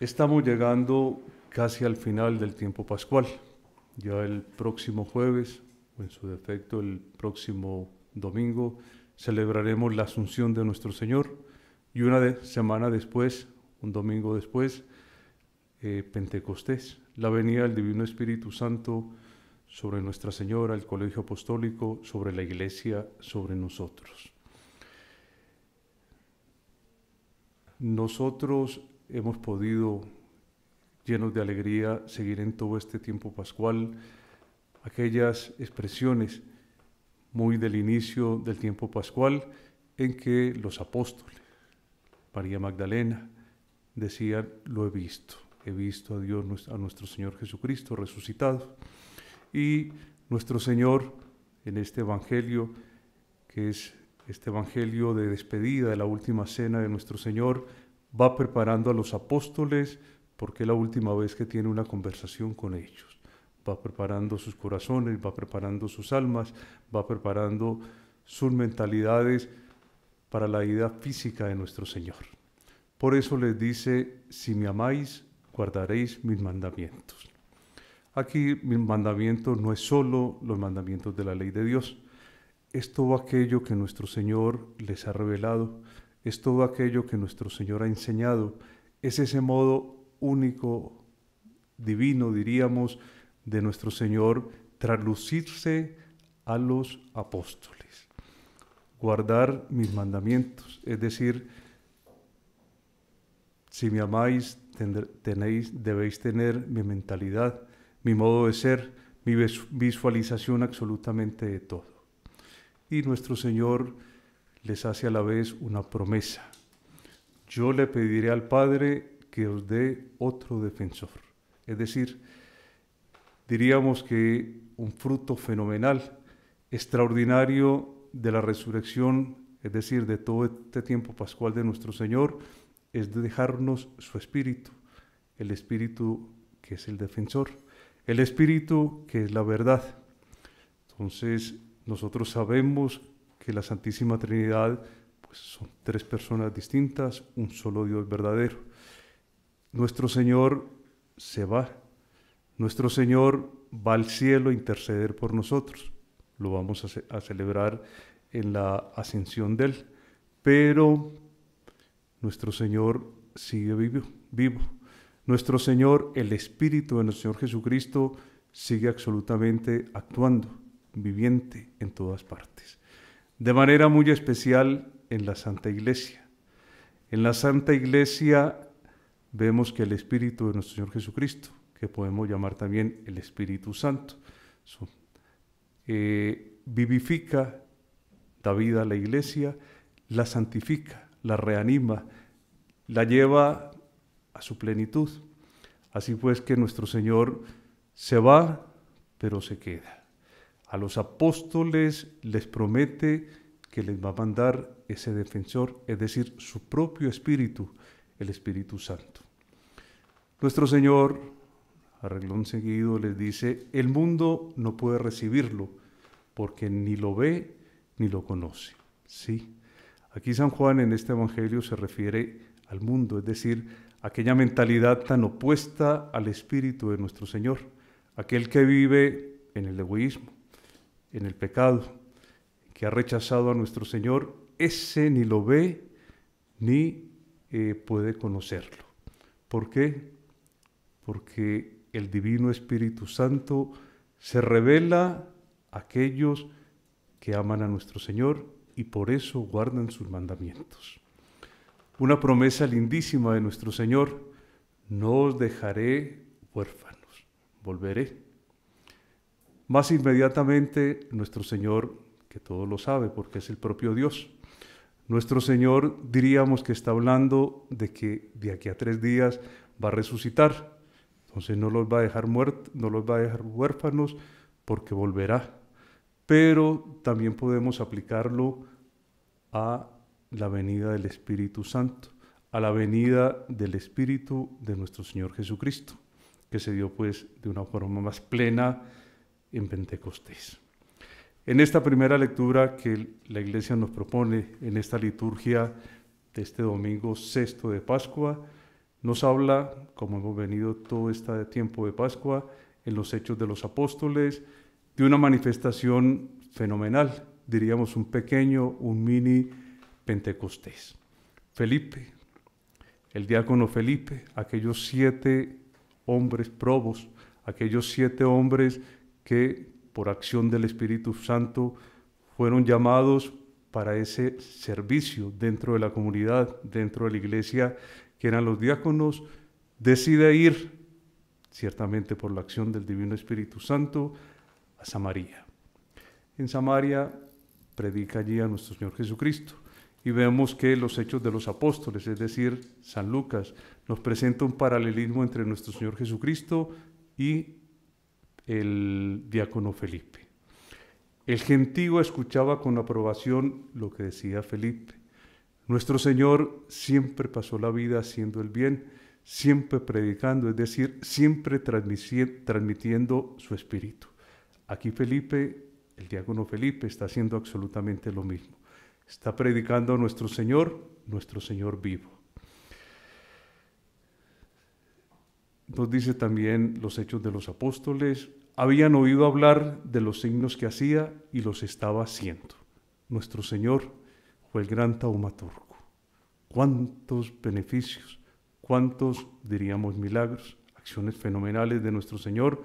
Estamos llegando casi al final del tiempo pascual. Ya el próximo jueves, o en su defecto el próximo domingo, celebraremos la Asunción de nuestro Señor y una semana después, un domingo después, eh, Pentecostés, la venida del Divino Espíritu Santo sobre Nuestra Señora, el Colegio Apostólico, sobre la Iglesia, sobre nosotros. Nosotros hemos podido, llenos de alegría, seguir en todo este tiempo pascual aquellas expresiones muy del inicio del tiempo pascual en que los apóstoles, María Magdalena, decían, lo he visto, he visto a Dios, a nuestro Señor Jesucristo resucitado. Y nuestro Señor en este Evangelio, que es este Evangelio de despedida de la última cena de nuestro Señor, va preparando a los apóstoles porque es la última vez que tiene una conversación con ellos. Va preparando sus corazones, va preparando sus almas, va preparando sus mentalidades para la vida física de nuestro Señor. Por eso les dice, si me amáis, guardaréis mis mandamientos. Aquí mis mandamientos no es solo los mandamientos de la ley de Dios, es todo aquello que nuestro Señor les ha revelado, es todo aquello que nuestro Señor ha enseñado. Es ese modo único, divino, diríamos, de nuestro Señor traslucirse a los apóstoles. Guardar mis mandamientos, es decir, si me amáis, tenéis, debéis tener mi mentalidad, mi modo de ser, mi visualización absolutamente de todo. Y nuestro Señor les hace a la vez una promesa. Yo le pediré al Padre que os dé otro defensor. Es decir, diríamos que un fruto fenomenal, extraordinario de la resurrección, es decir, de todo este tiempo pascual de nuestro Señor, es dejarnos su espíritu, el espíritu que es el defensor, el espíritu que es la verdad. Entonces, nosotros sabemos que la Santísima Trinidad pues, son tres personas distintas, un solo Dios verdadero. Nuestro Señor se va, nuestro Señor va al cielo a interceder por nosotros, lo vamos a, celebrar en la ascensión de Él, pero nuestro Señor sigue vivo, vivo. Nuestro Señor, el Espíritu de nuestro Señor Jesucristo, sigue absolutamente actuando, viviente en todas partes de manera muy especial en la Santa Iglesia. En la Santa Iglesia vemos que el Espíritu de nuestro Señor Jesucristo, que podemos llamar también el Espíritu Santo, eh, vivifica da vida a la Iglesia, la santifica, la reanima, la lleva a su plenitud. Así pues que nuestro Señor se va, pero se queda. A los apóstoles les promete que les va a mandar ese defensor, es decir, su propio Espíritu, el Espíritu Santo. Nuestro Señor, arreglón seguido, les dice, el mundo no puede recibirlo porque ni lo ve ni lo conoce. Sí, aquí San Juan en este Evangelio se refiere al mundo, es decir, aquella mentalidad tan opuesta al espíritu de nuestro Señor, aquel que vive en el egoísmo, en el pecado, que ha rechazado a nuestro Señor, ese ni lo ve ni eh, puede conocerlo. ¿Por qué? Porque el Divino Espíritu Santo se revela a aquellos que aman a nuestro Señor y por eso guardan sus mandamientos. Una promesa lindísima de nuestro Señor, no os dejaré huérfanos, volveré más inmediatamente nuestro Señor, que todo lo sabe porque es el propio Dios, nuestro Señor diríamos que está hablando de que de aquí a tres días va a resucitar. Entonces no los va a dejar muertos, no los va a dejar huérfanos porque volverá. Pero también podemos aplicarlo a la venida del Espíritu Santo, a la venida del Espíritu de nuestro Señor Jesucristo, que se dio pues de una forma más plena en Pentecostés. En esta primera lectura que la Iglesia nos propone en esta liturgia de este domingo sexto de Pascua, nos habla, como hemos venido todo este tiempo de Pascua, en los hechos de los apóstoles, de una manifestación fenomenal, diríamos un pequeño, un mini Pentecostés. Felipe, el diácono Felipe, aquellos siete hombres probos, aquellos siete hombres que por acción del Espíritu Santo fueron llamados para ese servicio dentro de la comunidad, dentro de la iglesia, que eran los diáconos, decide ir, ciertamente por la acción del Divino Espíritu Santo, a Samaria. En Samaria predica allí a nuestro Señor Jesucristo y vemos que los hechos de los apóstoles, es decir, San Lucas, nos presenta un paralelismo entre nuestro Señor Jesucristo y el diácono Felipe. El gentío escuchaba con aprobación lo que decía Felipe. Nuestro Señor siempre pasó la vida haciendo el bien, siempre predicando, es decir, siempre transmitiendo su espíritu. Aquí Felipe, el diácono Felipe, está haciendo absolutamente lo mismo. Está predicando a nuestro Señor, nuestro Señor vivo. nos dice también los hechos de los apóstoles, habían oído hablar de los signos que hacía y los estaba haciendo. Nuestro Señor fue el gran taumaturgo. Cuántos beneficios, cuántos, diríamos, milagros, acciones fenomenales de nuestro Señor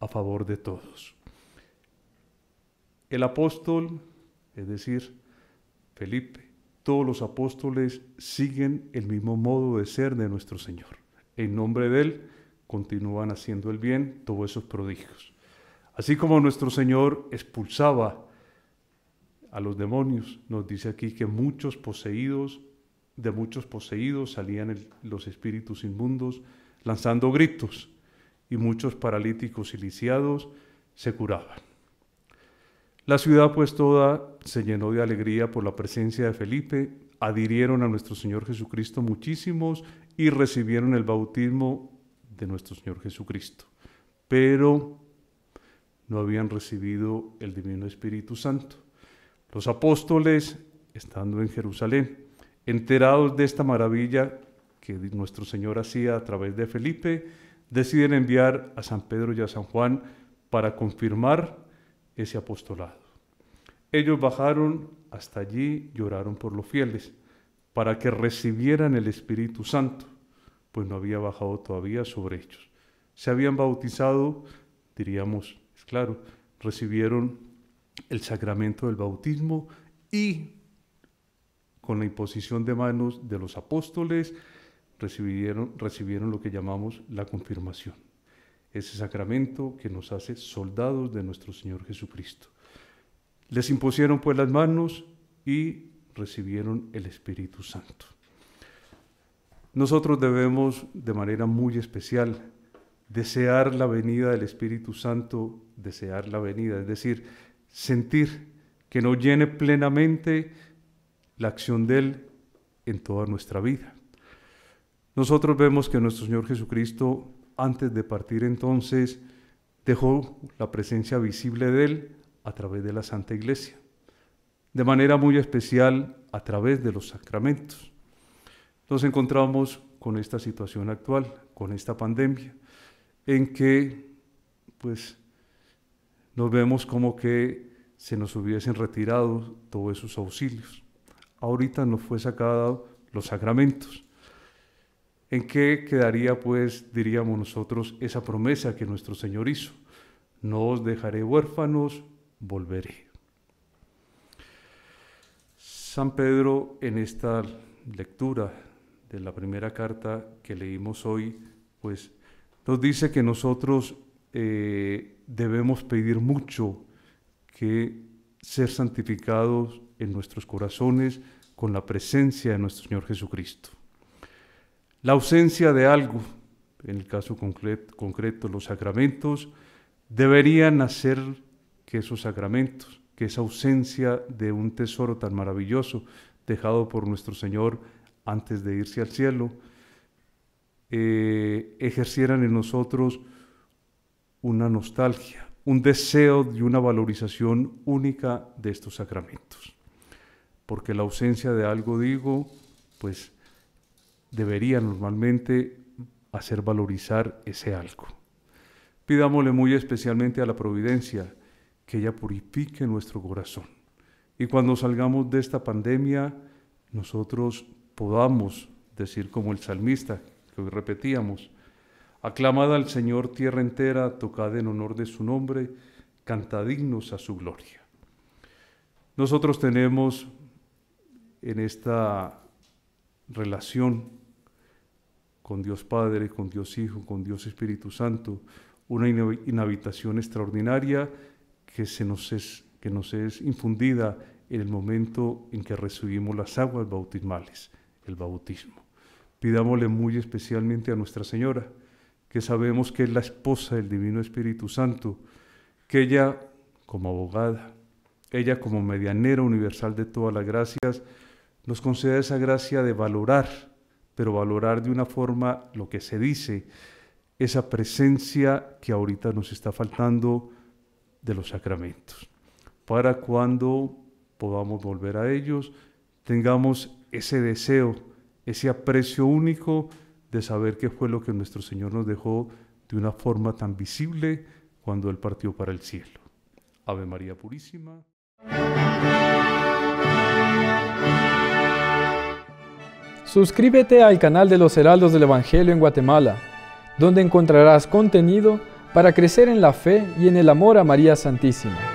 a favor de todos. El apóstol, es decir, Felipe, todos los apóstoles siguen el mismo modo de ser de nuestro Señor en nombre de Él, continúan haciendo el bien, todos esos prodigios. Así como nuestro Señor expulsaba a los demonios, nos dice aquí que muchos poseídos, de muchos poseídos salían los espíritus inmundos lanzando gritos y muchos paralíticos y lisiados se curaban. La ciudad pues toda se llenó de alegría por la presencia de Felipe, adhirieron a nuestro Señor Jesucristo muchísimos y recibieron el bautismo de nuestro Señor Jesucristo, pero no habían recibido el Divino Espíritu Santo. Los apóstoles, estando en Jerusalén, enterados de esta maravilla que nuestro Señor hacía a través de Felipe, deciden enviar a San Pedro y a San Juan para confirmar ese apostolado. Ellos bajaron hasta allí, lloraron por los fieles para que recibieran el Espíritu Santo, pues no había bajado todavía sobre ellos. Se habían bautizado, diríamos, es claro, recibieron el sacramento del bautismo y con la imposición de manos de los apóstoles recibieron, recibieron lo que llamamos la confirmación, ese sacramento que nos hace soldados de nuestro Señor Jesucristo. Les impusieron pues las manos y recibieron el Espíritu Santo. Nosotros debemos de manera muy especial desear la venida del Espíritu Santo, desear la venida, es decir, sentir que nos llene plenamente la acción de Él en toda nuestra vida. Nosotros vemos que nuestro Señor Jesucristo, antes de partir entonces, dejó la presencia visible de Él a través de la Santa Iglesia de manera muy especial a través de los sacramentos. Nos encontramos con esta situación actual, con esta pandemia, en que pues nos vemos como que se nos hubiesen retirado todos esos auxilios. Ahorita nos fue sacado los sacramentos. ¿En qué quedaría, pues, diríamos nosotros, esa promesa que nuestro Señor hizo? No os dejaré huérfanos, volveré. San Pedro en esta lectura de la primera carta que leímos hoy, pues nos dice que nosotros eh, debemos pedir mucho que ser santificados en nuestros corazones con la presencia de nuestro Señor Jesucristo. La ausencia de algo, en el caso concreto, concreto los sacramentos, deberían hacer que esos sacramentos que esa ausencia de un tesoro tan maravilloso dejado por nuestro Señor antes de irse al cielo, eh, ejercieran en nosotros una nostalgia, un deseo y una valorización única de estos sacramentos. Porque la ausencia de algo, digo, pues debería normalmente hacer valorizar ese algo. Pidámosle muy especialmente a la providencia, que ella purifique nuestro corazón. Y cuando salgamos de esta pandemia, nosotros podamos decir como el salmista que hoy repetíamos, aclamada al Señor tierra entera, tocada en honor de su nombre, cantadignos a su gloria. Nosotros tenemos en esta relación con Dios Padre, con Dios Hijo, con Dios Espíritu Santo, una inhabitación extraordinaria que, se nos es, que nos es infundida en el momento en que recibimos las aguas bautismales, el bautismo. Pidámosle muy especialmente a Nuestra Señora, que sabemos que es la esposa del Divino Espíritu Santo, que ella como abogada, ella como medianera universal de todas las gracias, nos concede esa gracia de valorar, pero valorar de una forma lo que se dice, esa presencia que ahorita nos está faltando de los sacramentos, para cuando podamos volver a ellos, tengamos ese deseo, ese aprecio único de saber qué fue lo que nuestro Señor nos dejó de una forma tan visible cuando Él partió para el cielo. Ave María Purísima. Suscríbete al canal de los Heraldos del Evangelio en Guatemala, donde encontrarás contenido para crecer en la fe y en el amor a María Santísima.